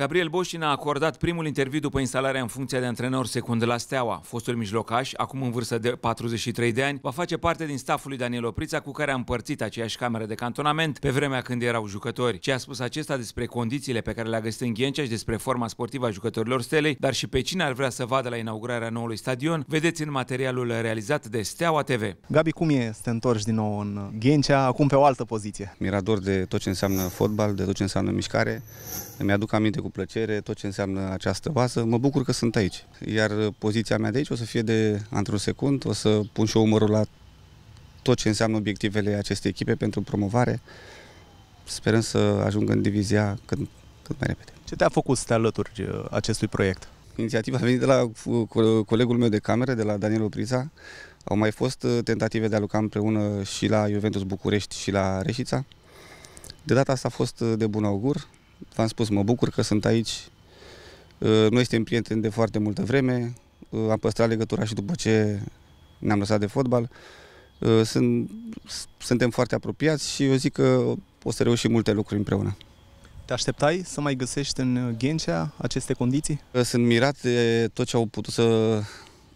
Gabriel Boșin a acordat primul interviu după instalarea în funcția de antrenor secund la Steaua. Fostul mijlocaș, acum în vârstă de 43 de ani, va face parte din staful lui Daniel Oprița cu care a împărțit aceeași cameră de cantonament pe vremea când erau jucători. Ce a spus acesta despre condițiile pe care le-a găsit în Ghencea și despre forma sportivă a jucătorilor Stelei, dar și pe cine ar vrea să vadă la inaugurarea noului stadion, vedeți în materialul realizat de Steaua TV. Gabi, cum e să te întorci din nou în Ghencea, acum pe o altă poziție? Mirador de tot ce înseamnă fotbal, de tot ce înseamnă mișcare. Îmi aduc aminte cu plăcere tot ce înseamnă această bază. Mă bucur că sunt aici. Iar uh, poziția mea de aici o să fie de într-un secund, o să pun și eu umărul la tot ce înseamnă obiectivele acestei echipe pentru promovare. Sperăm să ajung în divizia cât, cât mai repede. Ce te-a făcut să te alături uh, acestui proiect? Inițiativa a venit de la uh, colegul meu de cameră, de la Daniel Opriza. Au mai fost tentative de a lucra împreună și la Juventus București și la Reșița. De data asta a fost de bun augur v-am spus, mă bucur că sunt aici. Uh, noi suntem prieteni de foarte multă vreme, uh, am păstrat legătura și după ce ne-am lăsat de fotbal. Uh, sunt, suntem foarte apropiați și eu zic că o să reușim multe lucruri împreună. Te așteptai să mai găsești în Ghencea aceste condiții? Sunt mirat de tot ce au putut să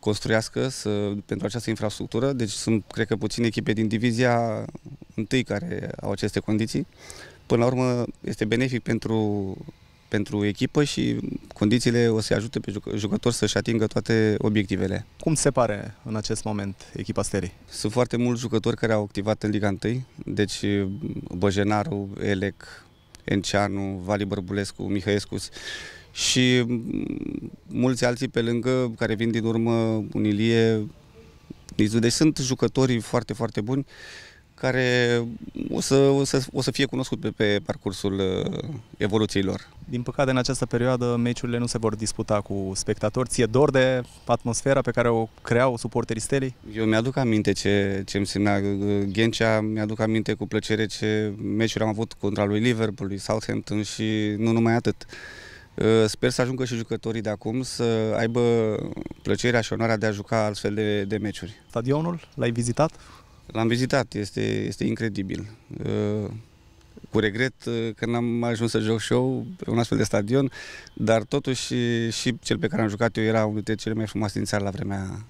construiască să, pentru această infrastructură. Deci sunt, cred că, puține echipe din divizia întâi care au aceste condiții până la urmă este benefic pentru, pentru echipă și condițiile o să ajute pe jucători să-și atingă toate obiectivele. Cum se pare în acest moment echipa Sterii? Sunt foarte mulți jucători care au activat în Liga 1, deci mm, Băjenaru, Elec, Enceanu, Vali Bărbulescu, Mihăescu și mm, mulți alții pe lângă care vin din urmă, Unilie, Nizu. Deci sunt jucătorii foarte, foarte buni care o să, o să, o să fie cunoscut pe, pe parcursul uh, evoluției lor. Din păcate, în această perioadă, meciurile nu se vor disputa cu spectatori. Ție dor de atmosfera pe care o creau suporterii stelei? Eu mi-aduc aminte ce, ce îmi semna uh, Ghencea, mi-aduc aminte cu plăcere ce meciuri am avut contra lui Liverpool, lui Southampton și nu numai atât. Uh, sper să ajungă și jucătorii de acum să aibă plăcerea și onoarea de a juca astfel de, de meciuri. Stadionul l-ai vizitat? L-am vizitat, este, este incredibil. Uh, cu regret uh, că n-am ajuns să joc show pe un astfel de stadion, dar totuși și cel pe care am jucat eu era unul dintre cele mai frumoase din țară la vremea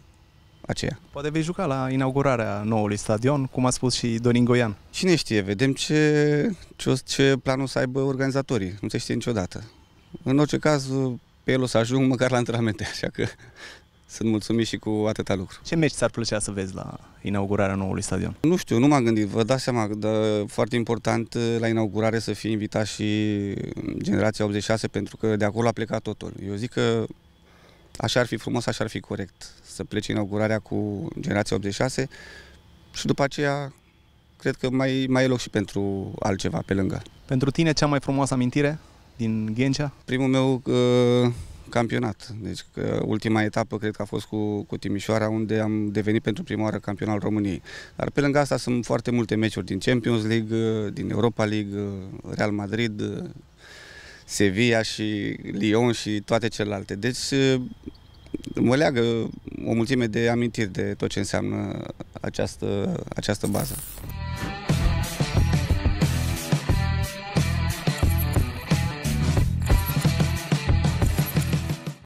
aceea. Poate vei juca la inaugurarea noului stadion, cum a spus și Dorin Goian. Cine știe, vedem ce, ce, ce planul să aibă organizatorii, nu se știe niciodată. În orice caz, pe el o să ajung măcar la antrenamente, așa că sunt mulțumit și cu atâta lucru. Ce meci ți-ar plăcea să vezi la inaugurarea noului stadion? Nu știu, nu m-am gândit, vă dați seama, dar foarte important eh, la inaugurare să fie invitat și mm, generația 86 pentru că de acolo a plecat totul. Eu zic că așa ar fi frumos, așa ar fi corect să plece inaugurarea cu generația 86 și după aceea cred că mai, mai e loc și pentru altceva pe lângă. Pentru tine cea mai frumoasă amintire din Ghencea? Primul meu uh, campionat. Deci ultima etapă cred că a fost cu, cu Timișoara unde am devenit pentru prima oară campion al României. Dar pe lângă asta sunt foarte multe meciuri din Champions League, din Europa League, Real Madrid, Sevilla și Lyon și toate celelalte. Deci mă leagă o mulțime de amintiri de tot ce înseamnă această, această bază.